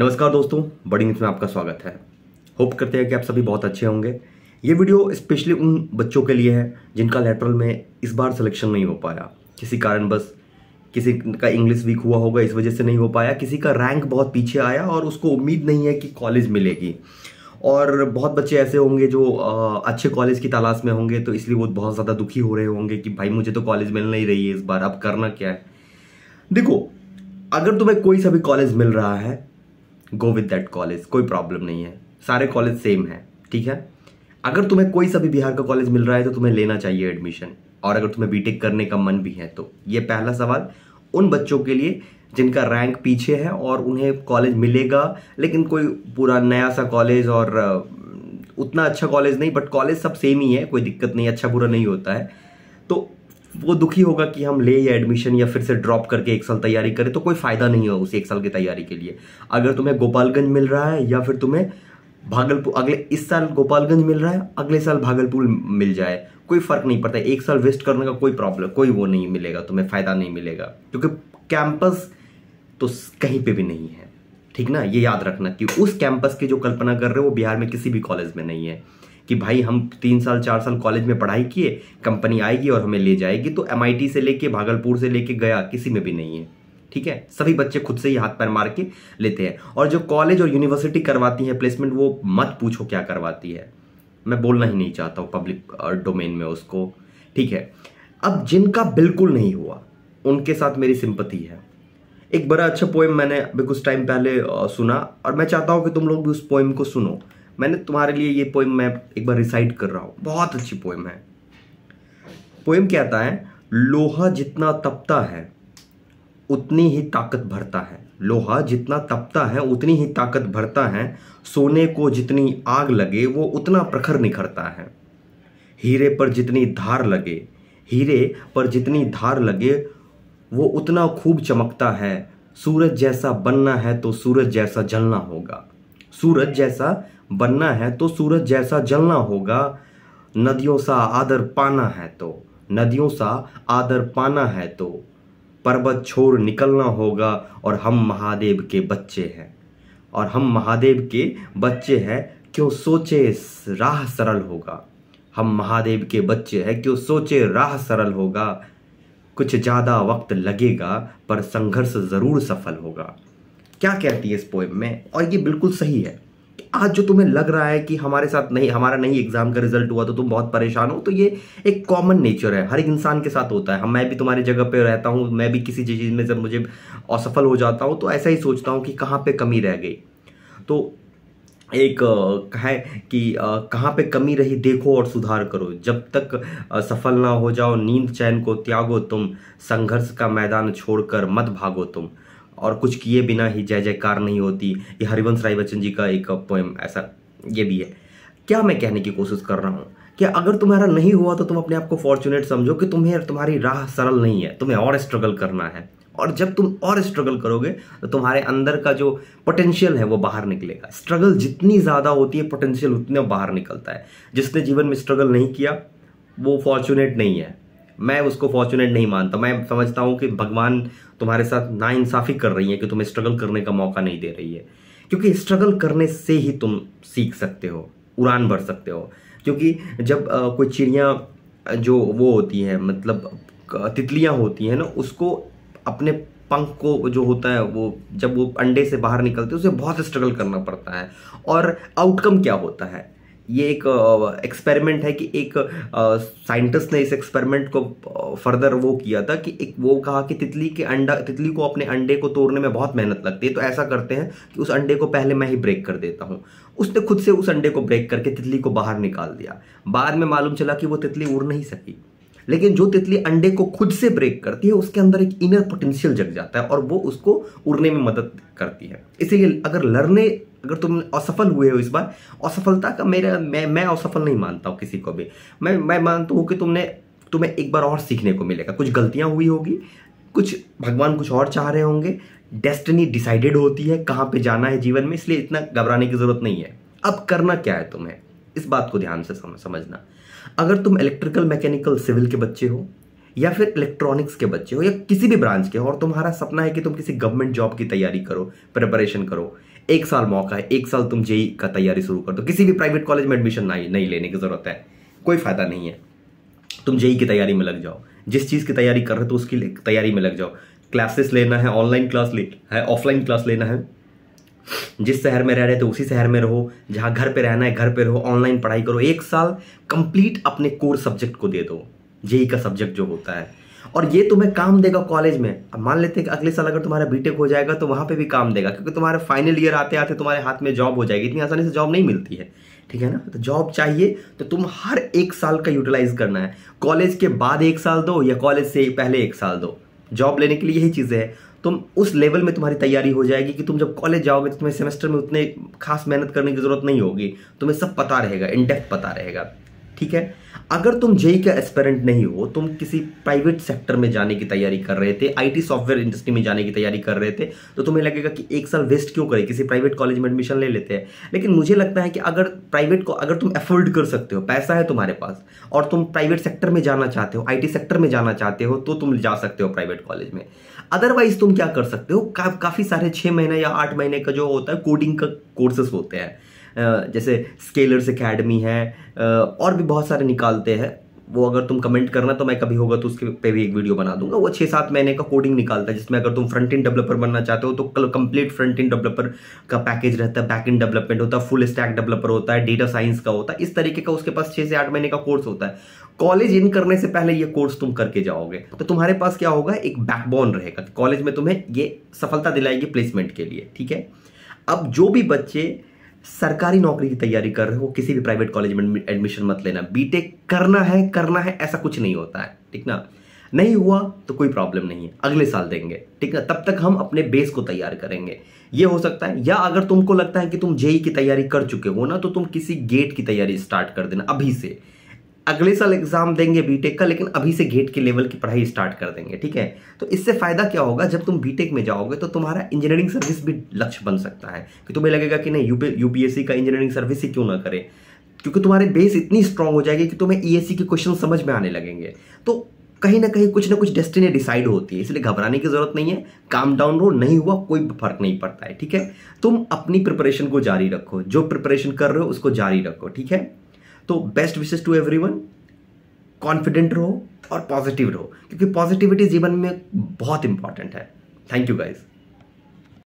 नमस्कार दोस्तों बड़ी न्यूज़ में आपका स्वागत है होप करते हैं कि आप सभी बहुत अच्छे होंगे ये वीडियो स्पेशली उन बच्चों के लिए है जिनका लेटरल में इस बार सिलेक्शन नहीं हो पाया किसी कारण बस किसी का इंग्लिश वीक हुआ होगा इस वजह से नहीं हो पाया किसी का रैंक बहुत पीछे आया और उसको उम्मीद नहीं है कि कॉलेज मिलेगी और बहुत बच्चे ऐसे होंगे जो आ, अच्छे कॉलेज की तलाश में होंगे तो इसलिए वो बहुत ज़्यादा दुखी हो रहे होंगे कि भाई मुझे तो कॉलेज मिल नहीं रही है इस बार अब करना क्या है देखो अगर तुम्हें कोई सा भी कॉलेज मिल रहा है गो विद दैट कॉलेज कोई प्रॉब्लम नहीं है सारे कॉलेज सेम है ठीक है अगर तुम्हें कोई सा भी बिहार का कॉलेज मिल रहा है तो तुम्हें लेना चाहिए एडमिशन और अगर तुम्हें बीटेक करने का मन भी है तो ये पहला सवाल उन बच्चों के लिए जिनका रैंक पीछे है और उन्हें कॉलेज मिलेगा लेकिन कोई पूरा नया सा कॉलेज और उतना अच्छा कॉलेज नहीं बट कॉलेज सब सेम ही है कोई दिक्कत नहीं अच्छा बुरा नहीं होता है तो वो दुखी होगा कि हम ले या एडमिशन या फिर से ड्रॉप करके एक साल तैयारी करें तो कोई फ़ायदा नहीं होगा उस एक साल की तैयारी के लिए अगर तुम्हें गोपालगंज मिल रहा है या फिर तुम्हें भागलपुर अगले इस साल गोपालगंज मिल रहा है अगले साल भागलपुर मिल जाए कोई फर्क नहीं पड़ता एक साल वेस्ट करने का कोई प्रॉब्लम कोई वो नहीं मिलेगा तुम्हें फ़ायदा नहीं मिलेगा क्योंकि कैंपस तो कहीं पर भी नहीं है ठीक ना ये याद रखना कि उस कैंपस की जो कल्पना कर रहे हो वो बिहार में किसी भी कॉलेज में नहीं है कि भाई हम तीन साल चार साल कॉलेज में पढ़ाई किए कंपनी आएगी और हमें ले जाएगी तो एम से लेके भागलपुर से लेके गया किसी में भी नहीं है ठीक है सभी बच्चे खुद से ही हाथ पैर मार के लेते हैं और जो कॉलेज और यूनिवर्सिटी करवाती है प्लेसमेंट वो मत पूछो क्या करवाती है मैं बोलना ही नहीं चाहता हूँ पब्लिक डोमेन में उसको ठीक है अब जिनका बिल्कुल नहीं हुआ उनके साथ मेरी सिंपत्ति है एक बड़ा अच्छा पोएम मैंने अभी कुछ टाइम पहले सुना और मैं चाहता हूँ कि तुम लोग भी उस पोएम को सुनो मैंने तुम्हारे लिए ये पोइम मैं एक बार रिसाइट कर रहा हूँ बहुत अच्छी पोइम है पोइम कहता है लोहा जितना तपता है उतनी ही ताकत भरता है लोहा जितना तपता है उतनी ही ताकत भरता है सोने को जितनी आग लगे वो उतना प्रखर निखरता है हीरे पर जितनी धार लगे हीरे पर जितनी धार लगे वो उतना खूब चमकता है सूरज जैसा बनना है तो सूरज जैसा जलना होगा सूरज जैसा बनना है तो सूरज जैसा जलना होगा नदियों सा आदर पाना है तो नदियों सा आदर पाना है तो पर्वत छोड़ निकलना होगा और हम महादेव के बच्चे हैं और हम महादेव के बच्चे हैं क्यों सोचे राह सरल होगा हम महादेव के बच्चे हैं क्यों सोचे राह सरल होगा कुछ ज़्यादा वक्त लगेगा पर संघर्ष ज़रूर सफल होगा क्या कहती है इस पोएम में और ये बिल्कुल सही है आज जो तुम्हें लग रहा है कि हमारे साथ नहीं हमारा नहीं एग्जाम का रिजल्ट हुआ तो तुम बहुत परेशान हो तो ये एक कॉमन नेचर है हर एक इंसान के साथ होता है हम हाँ, मैं भी तुम्हारी जगह पे रहता हूँ मैं भी किसी चीज़ में जब मुझे असफल हो जाता हूँ तो ऐसा ही सोचता हूँ कि कहाँ पे कमी रह गई तो एक है कि कहाँ पे कमी रही देखो और सुधार करो जब तक सफल ना हो जाओ नींद चैन को त्यागो तुम संघर्ष का मैदान छोड़कर मत भागो तुम और कुछ किए बिना ही जय जयकार नहीं होती ये हरिवंश राय बच्चन जी का एक पोएम ऐसा ये भी है क्या मैं कहने की कोशिश कर रहा हूँ कि अगर तुम्हारा नहीं हुआ तो तुम अपने आप को फॉर्चुनेट समझो कि तुम्हें तुम्हारी राह सरल नहीं है तुम्हें और स्ट्रगल करना है और जब तुम और स्ट्रगल करोगे तो तुम्हारे अंदर का जो पोटेंशियल है वो बाहर निकलेगा स्ट्रगल जितनी ज़्यादा होती है पोटेंशियल उतना बाहर निकलता है जिसने जीवन में स्ट्रगल नहीं किया वो फॉर्चुनेट नहीं है मैं उसको फॉर्चुनेट नहीं मानता मैं समझता हूँ कि भगवान तुम्हारे साथ नाइंसाफ़ी कर रही है कि तुम्हें स्ट्रगल करने का मौका नहीं दे रही है क्योंकि स्ट्रगल करने से ही तुम सीख सकते हो उड़ान भर सकते हो क्योंकि जब आ, कोई चिड़िया जो वो होती है मतलब तितलियाँ होती हैं ना उसको अपने पंख को जो होता है वो जब वो अंडे से बाहर निकलते हैं उसे बहुत स्ट्रगल करना पड़ता है और आउटकम क्या होता है ये एक एक्सपेरिमेंट है कि एक साइंटिस्ट ने इस एक्सपेरिमेंट को फर्दर वो किया था कि एक वो कहा कि तितली के अंडा तितली को अपने अंडे को तोड़ने में बहुत मेहनत लगती है तो ऐसा करते हैं कि उस अंडे को पहले मैं ही ब्रेक कर देता हूँ उसने खुद से उस अंडे को ब्रेक करके तितली को बाहर निकाल दिया बाद में मालूम चला कि वो तितली उड़ नहीं सकी लेकिन जो तितली अंडे को खुद से ब्रेक करती है उसके अंदर एक इनर पोटेंशियल जग जाता है और वो उसको उड़ने में मदद करती है इसीलिए अगर लड़ने अगर तुम असफल हुए हो इस बार असफलता का मेरा मैं मैं असफल नहीं मानता हूँ किसी को भी मैं मैं मानता हूँ कि तुमने तुम्हें एक बार और सीखने को मिलेगा कुछ गलतियाँ हुई होगी कुछ भगवान कुछ और चाह रहे होंगे डेस्टिनी डिसाइडेड होती है कहाँ पे जाना है जीवन में इसलिए इतना घबराने की ज़रूरत नहीं है अब करना क्या है तुम्हें इस बात को ध्यान से समझना अगर तुम इलेक्ट्रिकल मैकेनिकल सिविल के बच्चे हो या फिर इलेक्ट्रॉनिक्स के बच्चे हो या किसी भी ब्रांच के हो और तुम्हारा सपना है कि तुम किसी गवर्नमेंट जॉब की तैयारी करो प्रिपरेशन करो एक साल मौका है एक साल तुम जेई का तैयारी शुरू कर दो किसी भी प्राइवेट कॉलेज में एडमिशन नहीं नहीं लेने की ज़रूरत है कोई फ़ायदा नहीं है तुम जेई की तैयारी में लग जाओ जिस चीज़ की तैयारी कर रहे हो तो उसकी तैयारी में लग जाओ क्लासेस लेना है ऑनलाइन क्लास ले है ऑफलाइन क्लास लेना है जिस शहर में रह रहे थे उसी शहर में रहो जहां घर पे रहना है घर पे रहो ऑनलाइन पढ़ाई करो एक साल कंप्लीट अपने कोर सब्जेक्ट को दे दो जेई का सब्जेक्ट जो होता है और ये तुम्हें काम देगा कॉलेज में अब मान लेते हैं कि अगले साल अगर तुम्हारा बीटेक हो जाएगा तो वहां पे भी काम देगा क्योंकि तुम्हारे फाइनल ईयर आते आते तुम्हारे हाथ में जॉब हो जाएगी इतनी आसानी से जॉब नहीं मिलती है ठीक है ना तो जॉब चाहिए तो तुम हर एक साल का यूटिलाइज करना है कॉलेज के बाद एक साल दो या कॉलेज से पहले एक साल दो जॉब लेने के लिए यही चीज़ें हैं तुम उस लेवल में तुम्हारी तैयारी हो जाएगी कि तुम जब कॉलेज जाओगे तो तुम्हें सेमेस्टर में उतने खास मेहनत करने की जरूरत नहीं होगी तुम्हें सब पता रहेगा इनडेप्थ पता रहेगा ठीक है अगर तुम जेई का एस्पेरेंट नहीं हो तुम किसी प्राइवेट सेक्टर में जाने की तैयारी कर रहे थे आईटी सॉफ्टवेयर इंडस्ट्री में जाने की तैयारी कर रहे थे तो तुम्हें लगेगा कि एक साल वेस्ट क्यों करें किसी प्राइवेट कॉलेज में एडमिशन ले लेते हैं लेकिन मुझे लगता है कि अगर प्राइवेट को अगर तुम अफोर्ड कर सकते हो पैसा है तुम्हारे पास और तुम प्राइवेट सेक्टर में जाना चाहते हो आई सेक्टर में जाना चाहते हो तो तुम जा सकते हो प्राइवेट कॉलेज में अदरवाइज तुम क्या कर सकते हो का, काफ़ी सारे छः महीने या आठ महीने का जो होता है कोडिंग का कोर्सेस होते हैं जैसे स्केलर्स अकेडमी है और भी बहुत सारे निकालते हैं वो अगर तुम कमेंट करना तो मैं कभी होगा तो उसके पे भी एक वीडियो बना दूंगा वो छः सात महीने का कोडिंग निकालता है जिसमें अगर तुम फ्रंट इन डेवलपर बनना चाहते हो तो कल कंप्लीट फ्रंट इन डेवलपर का पैकेज रहता है बैक इन डेवलपमेंट होता है फुल स्टैक डेवलपर होता है डेटा साइंस का होता है इस तरीके का उसके पास छः से आठ महीने का कोर्स होता है कॉलेज इन करने से पहले ये कोर्स तुम करके जाओगे तो तुम्हारे पास क्या होगा एक बैकबोन रहेगा कॉलेज में तुम्हें ये सफलता दिलाएगी प्लेसमेंट के लिए ठीक है अब जो भी बच्चे सरकारी नौकरी की तैयारी कर रहे हो किसी भी प्राइवेट कॉलेज में एडमिशन मत लेना बीटेक करना है करना है ऐसा कुछ नहीं होता है ठीक ना नहीं हुआ तो कोई प्रॉब्लम नहीं है अगले साल देंगे ठीक ना तब तक हम अपने बेस को तैयार करेंगे ये हो सकता है या अगर तुमको लगता है कि तुम जेई e e की तैयारी कर चुके हो ना तो तुम किसी गेट की तैयारी स्टार्ट कर देना अभी से अगले साल एग्जाम देंगे बीटेक का लेकिन अभी से गेट के लेवल की पढ़ाई स्टार्ट कर देंगे ठीक है तो इससे फायदा क्या होगा जब तुम बीटेक में जाओगे तो तुम्हारा इंजीनियरिंग सर्विस भी लक्ष्य बन सकता है कि तुम्हें लगेगा कि नहीं यूपीएससी का इंजीनियरिंग सर्विस ही क्यों ना करें क्योंकि तुम्हारे बेस इतनी स्ट्रांग हो जाएगी कि तुम्हें सी e के क्वेश्चन समझ में आने लगेंगे तो कहीं ना कहीं कुछ ना कुछ डेस्टिनी डिसाइड होती है इसलिए घबराने की जरूरत नहीं है काम डाउन रो नहीं हुआ कोई फर्क नहीं पड़ता है ठीक है तुम अपनी प्रिपरेशन को जारी रखो जो प्रिपरेशन कर रहे हो उसको जारी रखो ठीक है तो best wishes to everyone confident रहो और पॉजिटिव रहो क्योंकि पॉजिटिविटी जीवन में बहुत इंपॉर्टेंट है थैंक यू गाइज़